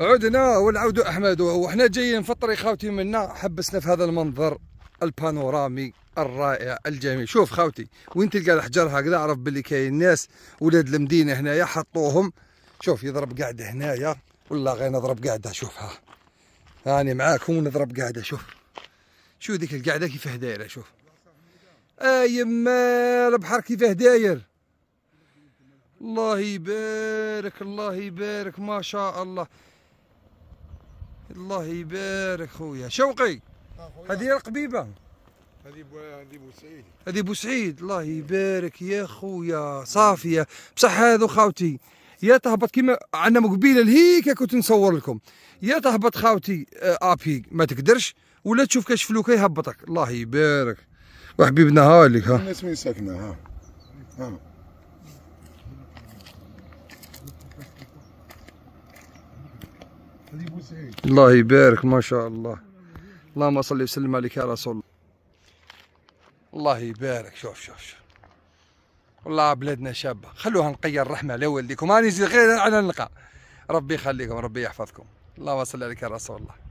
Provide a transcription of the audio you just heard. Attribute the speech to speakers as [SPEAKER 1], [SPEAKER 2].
[SPEAKER 1] عدنا والعود احمد وحنا جايين في الطريق خاوتي منا حبسنا في هذا المنظر البانورامي الرائع الجميل شوف خاوتي وين تلقى الحجر هكذا عرف باللي كاين ناس ولاد المدينه هنايا حطوهم شوف يضرب قاعده هنايا والله غير نضرب قاعده شوفها هاني يعني معاكم ونضرب قاعده شوف شوف ذيك القاعده كيفاه دايره شوف ايما البحر كيفاه داير الله يبارك الله يبارك ما شاء الله الله يبارك خويا شوقي
[SPEAKER 2] هذه القبيبه
[SPEAKER 1] هذه هذه بوسعيد هذه بوسعيد الله يبارك يا خويا صافيه بصح هذو خاوتي يا تهبط كيما عندنا قبيله لهيك كنت نصور لكم يا تهبط خاوتي آه، ابي ما تقدرش ولا تشوف كاش فلوكه يهبطك الله يبارك وحبيبنا هالك ها الناس من ساكنه ها ها الله يبارك ما شاء الله اللهم صل وسلم عليك يا رسول الله الله يبارك شوف شوف شوف والله بلادنا شابه خلوها نقي الرحمه على والديكم راني غير على النقا ربي يخليكم ربي يحفظكم اللهم صل عليك يا رسول الله